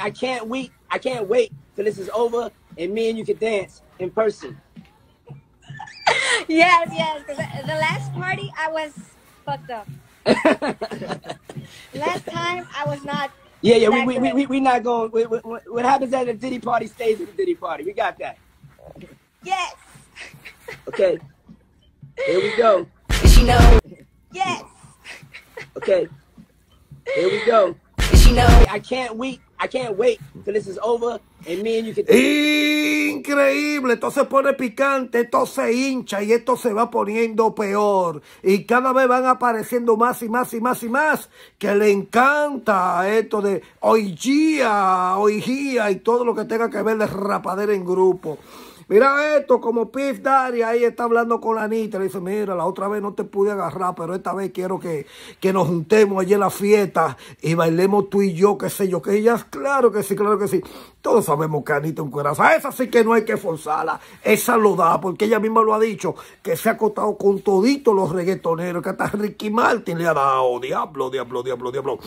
I can't wait. I can't wait till this is over and me and you can dance in person. yes, yes. the last party I was fucked up. last time I was not. Yeah, yeah. We, we, we, we, we not going. We, we, what happens at a Diddy party stays at a Diddy party. We got that. Yes. okay. Here we go. She know. Yes. okay. Here we go. She know. I can't wait. I can't wait till this is over and Increíble, esto se pone picante, esto se hincha y esto se va poniendo peor. Y cada vez van apareciendo más y más y más y más que le encanta esto de hoy día, hoy día y todo lo que tenga que ver de rapadera en grupo. Mira esto, como Piff y ahí está hablando con la Anita. Le dice, mira, la otra vez no te pude agarrar, pero esta vez quiero que, que nos juntemos allí en la fiesta y bailemos tú y yo, qué sé yo, que ellas, claro que sí, claro que sí. Todos sabemos que Anita es un cuerazo. esa sí que no hay que forzarla. Esa lo da, porque ella misma lo ha dicho, que se ha acostado con toditos los reggaetoneros, que hasta Ricky Martin le ha dado, diablo, diablo, diablo, diablo.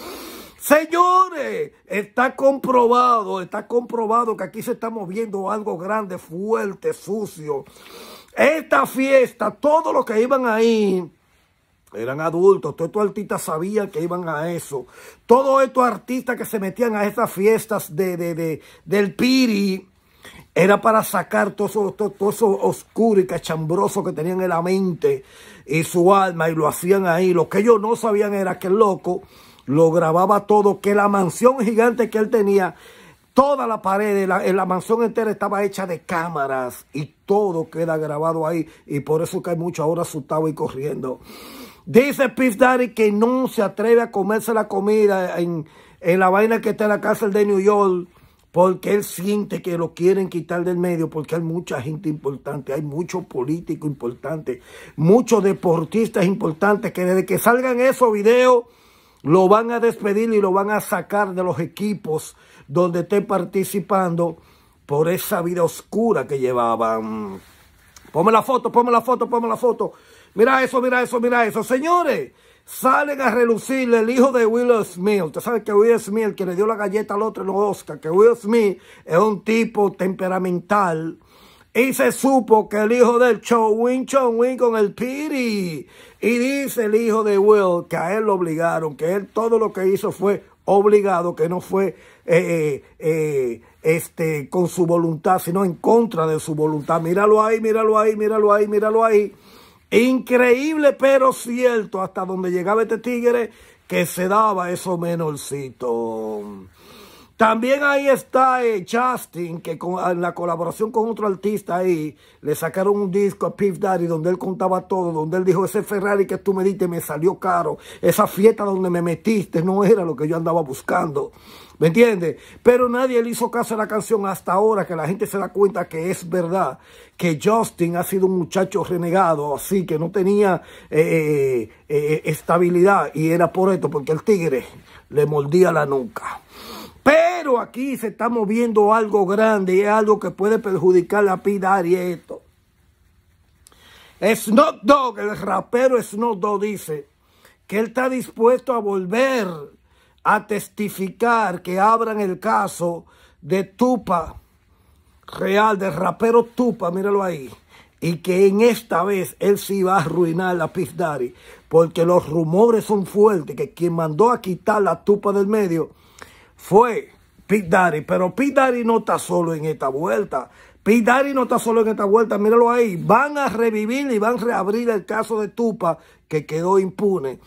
Señores, está comprobado, está comprobado que aquí se está moviendo algo grande, fuerte, sucio. Esta fiesta, todos los que iban ahí, eran adultos, todos estos artistas sabían que iban a eso. Todos estos artistas que se metían a estas fiestas de, del Piri, era para sacar todo eso, todo, oscuro y cachambroso que tenían en la mente y su alma, y lo hacían ahí. Lo que ellos no sabían era que el loco lo grababa todo, que la mansión gigante que él tenía, toda la pared, la, la mansión entera estaba hecha de cámaras y todo queda grabado ahí. Y por eso que hay mucho ahora asustado y corriendo. Dice Piff Daddy que no se atreve a comerse la comida en, en la vaina que está en la cárcel de New York porque él siente que lo quieren quitar del medio, porque hay mucha gente importante, hay muchos políticos importantes, muchos deportistas importantes, que desde que salgan esos videos lo van a despedir y lo van a sacar de los equipos donde esté participando por esa vida oscura que llevaban. Ponme la foto, ponme la foto, ponme la foto. Mira eso, mira eso, mira eso. Señores, salen a relucir el hijo de Will Smith. Usted sabe que Will Smith, que le dio la galleta al otro en los Oscar, que Will Smith es un tipo temperamental, y se supo que el hijo del Chowin Chowin con el Piri. Y dice el hijo de Will que a él lo obligaron, que él todo lo que hizo fue obligado, que no fue eh, eh, eh, este, con su voluntad, sino en contra de su voluntad. Míralo ahí, míralo ahí, míralo ahí, míralo ahí. Increíble, pero cierto, hasta donde llegaba este tigre que se daba eso menorcito. También ahí está eh, Justin, que en la colaboración con otro artista ahí, le sacaron un disco a Piff Daddy donde él contaba todo, donde él dijo, ese Ferrari que tú me diste me salió caro, esa fiesta donde me metiste no era lo que yo andaba buscando. ¿Me entiendes? Pero nadie le hizo caso a la canción hasta ahora que la gente se da cuenta que es verdad, que Justin ha sido un muchacho renegado, así que no tenía eh, eh, estabilidad y era por esto, porque el tigre le mordía la nuca. Pero aquí se está moviendo algo grande y es algo que puede perjudicar la vida esto. Snoop Dogg, el rapero Snoop Dogg dice que él está dispuesto a volver a testificar que abran el caso de Tupa Real, del rapero Tupa, míralo ahí. Y que en esta vez él sí va a arruinar la Pizdari. Porque los rumores son fuertes que quien mandó a quitar la Tupa del medio fue Pete Daddy. Pero Pete Daddy no está solo en esta vuelta. Pete Daddy no está solo en esta vuelta. Míralo ahí. Van a revivir y van a reabrir el caso de Tupa que quedó impune.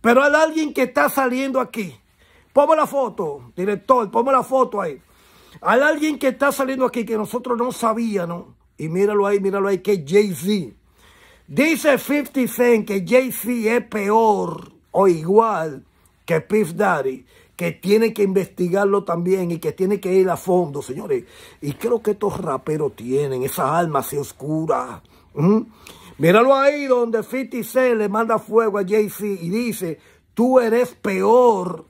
Pero hay alguien que está saliendo aquí. Ponme la foto, director. Ponme la foto ahí. Hay alguien que está saliendo aquí que nosotros no sabíamos. Y míralo ahí, míralo ahí, que Jay-Z. Dice 50 Cent que Jay-Z es peor o igual que Piff Daddy que tiene que investigarlo también y que tiene que ir a fondo, señores. Y creo que estos raperos tienen esa alma así oscura. Míralo ahí donde 50 C le manda fuego a Jay-Z y dice, tú eres peor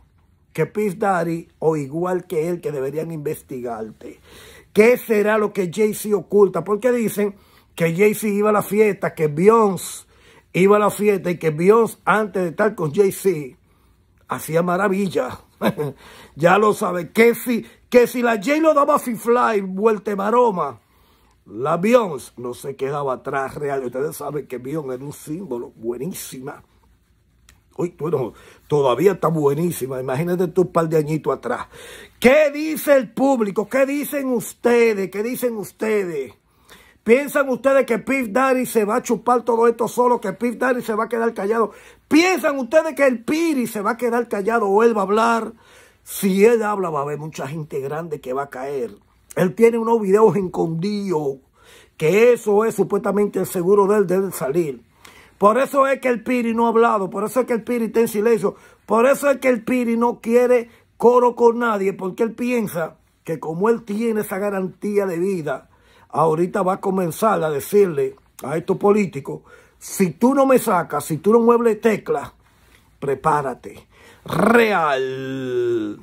que Piz Daddy o igual que él que deberían investigarte. ¿Qué será lo que Jay-Z oculta? Porque dicen que Jay-Z iba a la fiesta, que Beyoncé iba a la fiesta y que Beyoncé antes de estar con Jay-Z hacía maravilla. ya lo sabe. Que si, que si la J lo daba fly, vuelta maroma, la Beyoncé no se quedaba atrás real. Ustedes saben que Beyoncé era un símbolo buenísima. hoy bueno, todavía está buenísima. Imagínate tú un par de añitos atrás. ¿Qué dice el público? ¿Qué dicen ustedes? ¿Qué dicen ustedes? ¿Piensan ustedes que Piff Daddy se va a chupar todo esto solo? ¿Que Piff Daddy se va a quedar callado? ¿Piensan ustedes que el Piri se va a quedar callado o él va a hablar? Si él habla va a haber mucha gente grande que va a caer. Él tiene unos videos encondidos que eso es supuestamente el seguro de él de salir. Por eso es que el Piri no ha hablado, por eso es que el Piri está en silencio, por eso es que el Piri no quiere coro con nadie, porque él piensa que como él tiene esa garantía de vida, ahorita va a comenzar a decirle a estos políticos, si tú no me sacas, si tú no muebles tecla, prepárate. Real.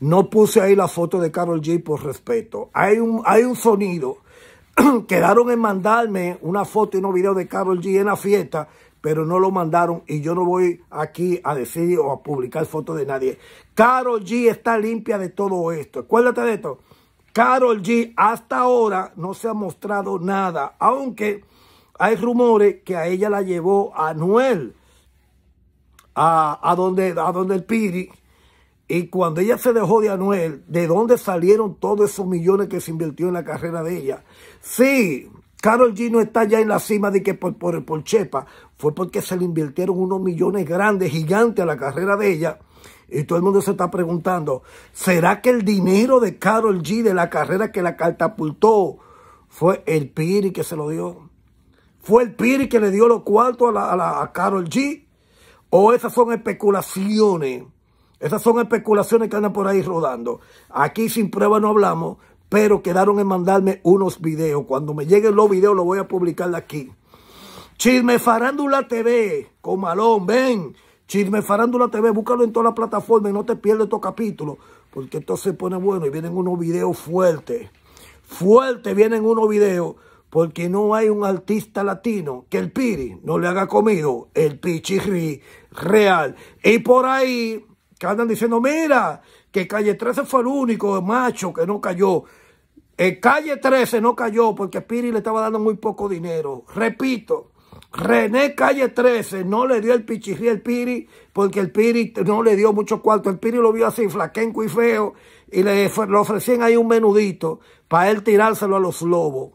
No puse ahí la foto de Carol G por respeto. Hay un, hay un sonido. Quedaron en mandarme una foto y unos videos de Carol G en la fiesta, pero no lo mandaron y yo no voy aquí a decir o a publicar fotos de nadie. Carol G está limpia de todo esto. Acuérdate de esto. Carol G hasta ahora no se ha mostrado nada, aunque hay rumores que a ella la llevó Anuel a, a, donde, a donde el Piri. Y cuando ella se dejó de Anuel, ¿de dónde salieron todos esos millones que se invirtió en la carrera de ella? Sí, Carol G no está ya en la cima de que por, por, por Chepa. Fue porque se le invirtieron unos millones grandes, gigantes a la carrera de ella. Y todo el mundo se está preguntando, ¿será que el dinero de Carol G de la carrera que la catapultó fue el Piri que se lo dio? ¿Fue el Piri que le dio los cuartos a, la, a, Carol G? ¿O esas son especulaciones? Esas son especulaciones que andan por ahí rodando. Aquí sin prueba no hablamos, pero quedaron en mandarme unos videos. Cuando me lleguen los videos los voy a publicar de aquí. Chisme Farándula TV, Comalón, ven. Chisme Farándula TV, búscalo en todas las plataformas y no te pierdas estos capítulos, porque esto se pone bueno y vienen unos videos fuertes. Fuertes vienen unos videos, porque no hay un artista latino que el Piri no le haga comido el Pichirri real. Y por ahí que andan diciendo, mira, que Calle 13 fue el único macho que no cayó. Eh, Calle 13 no cayó porque Piri le estaba dando muy poco dinero. Repito, René Calle 13 no le dio el pichirri al Piri porque el Piri no le dio mucho cuarto. El Piri lo vio así, flaquenco y feo, y le, ofrecían ahí un menudito para él tirárselo a los lobos.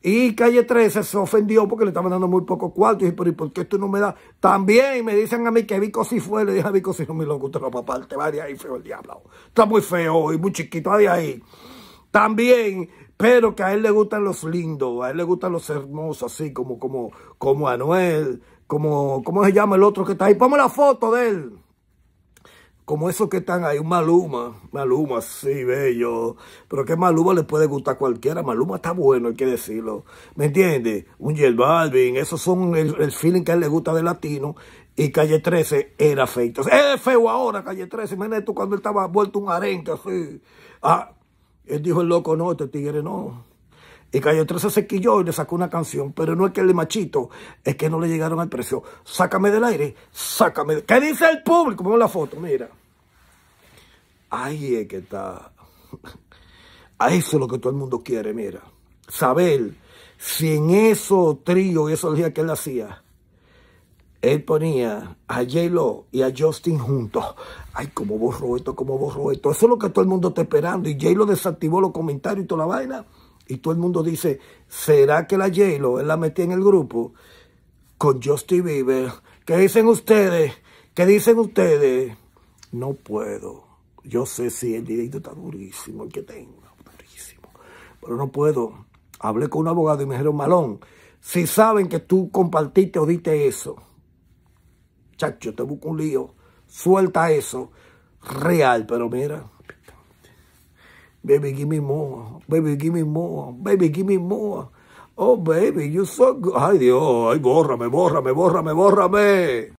Y Calle 13 se ofendió porque le estaban dando muy poco cuartos Y dije, pero ¿y por qué tú no me das? También me dicen a mí que Vico si fue. Le dije a Vico si no, mi loco, usted no papá, te va de ahí feo el diablo. Está muy feo y muy chiquito, de ahí. También pero que a él le gustan los lindos, a él le gustan los hermosos, así como, como, como Anuel, como, ¿cómo se llama el otro que está ahí? Ponme la foto de él. Como esos que están ahí, un Maluma, Maluma, sí, bello. Pero que Maluma le puede gustar cualquiera. Maluma está bueno, hay que decirlo. ¿Me entiendes? Un J esos son el, feeling que a él le gusta de latino. Y Calle 13 era feo. Es feo ahora, Calle 13. Imagínate tú cuando él estaba vuelto un arenque así. Ah, él dijo el loco, no, este tigre no. Y cayó 13 se y le sacó una canción, pero no es que el machito, es que no le llegaron al precio. Sácame del aire, sácame. ¿Qué dice el público? Miren la foto, mira. Ahí es que está. ahí eso es lo que todo el mundo quiere, mira. Saber si en esos tríos y esos días que él hacía, él ponía a J-Lo y a Justin juntos. Ay, cómo borró esto, cómo borró esto. Eso es lo que todo el mundo está esperando. Y J-Lo desactivó los comentarios y toda la vaina. Y todo el mundo dice, ¿será que la J-Lo él la metía en el grupo con Justin Bieber? ¿Qué dicen ustedes? ¿Qué dicen ustedes? No puedo. Yo sé si el directo está durísimo, el que tengo, durísimo. Pero no puedo. Hablé con un abogado y me dijeron, Malón, si saben que tú compartiste o diste eso, Chacho, te busco un lío. Suelta eso. Real, pero mira. Baby, give me more. Baby, give me more. Baby, give me more. Oh, baby, you so good. Ay, Dios. Ay, bórrame, bórrame, bórrame, bórrame.